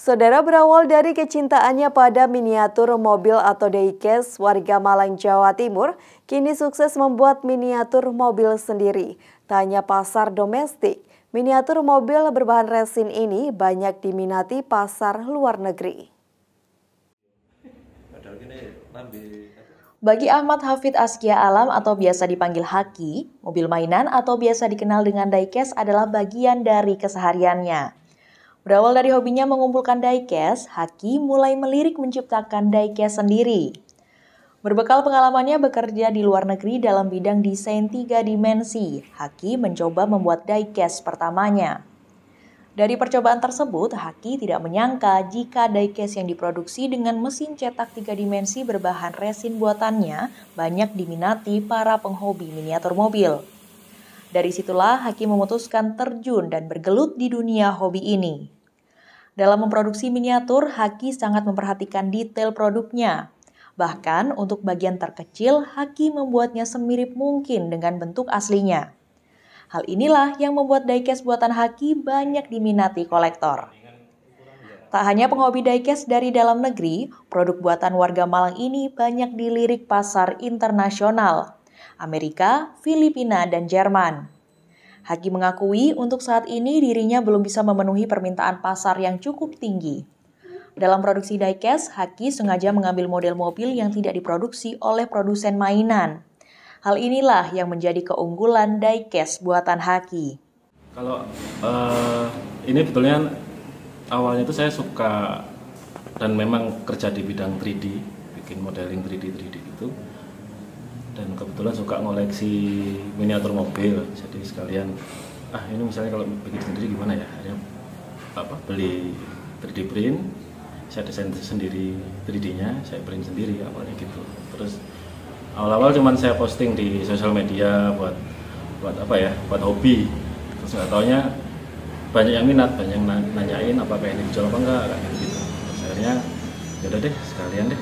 Saudara berawal dari kecintaannya pada miniatur mobil atau diecast warga Malang, Jawa Timur, kini sukses membuat miniatur mobil sendiri. Tanya pasar domestik, miniatur mobil berbahan resin ini banyak diminati pasar luar negeri. Bagi Ahmad Hafid Askia Alam atau biasa dipanggil Haki, mobil mainan atau biasa dikenal dengan diecast adalah bagian dari kesehariannya. Berawal dari hobinya mengumpulkan diecast, Haki mulai melirik menciptakan diecast sendiri. Berbekal pengalamannya bekerja di luar negeri dalam bidang desain tiga dimensi, Haki mencoba membuat diecast pertamanya. Dari percobaan tersebut, Haki tidak menyangka jika diecast yang diproduksi dengan mesin cetak tiga dimensi berbahan resin buatannya banyak diminati para penghobi miniatur mobil. Dari situlah Hakim memutuskan terjun dan bergelut di dunia hobi ini. Dalam memproduksi miniatur, Haki sangat memperhatikan detail produknya. Bahkan untuk bagian terkecil, Haki membuatnya semirip mungkin dengan bentuk aslinya. Hal inilah yang membuat diecast buatan Haki banyak diminati kolektor. Tak hanya penghobi diecast dari dalam negeri, produk buatan warga Malang ini banyak dilirik pasar internasional. Amerika, Filipina, dan Jerman. Haki mengakui untuk saat ini dirinya belum bisa memenuhi permintaan pasar yang cukup tinggi. Dalam produksi diecast, Haki sengaja mengambil model mobil yang tidak diproduksi oleh produsen mainan. Hal inilah yang menjadi keunggulan diecast buatan Haki. Kalau uh, ini betulnya awalnya itu saya suka dan memang kerja di bidang 3D, bikin modeling 3D 3D itu dan kebetulan suka ngoleksi miniatur mobil jadi sekalian ah ini misalnya kalau bikin sendiri gimana ya akhirnya apa beli 3D print saya desain sendiri 3D-nya saya print sendiri awalnya gitu terus awal-awal cuman saya posting di sosial media buat buat apa ya buat hobi terus nggak taunya banyak yang minat banyak yang nanyain apa pengen dijual apa enggak kayak gitu, -gitu. terus akhirnya yaudah deh sekalian deh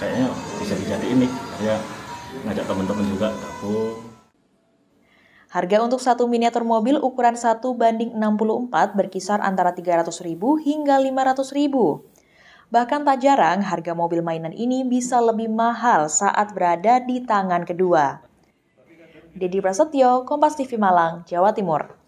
kayaknya bisa dijadiin ini ya ngajak teman-teman juga gabung. Harga untuk satu miniatur mobil ukuran 1 banding 64 berkisar antara 300 ribu hingga 500 ribu. Bahkan tak jarang harga mobil mainan ini bisa lebih mahal saat berada di tangan kedua. Dedi Prasetyo, Kompas TV Malang, Jawa Timur.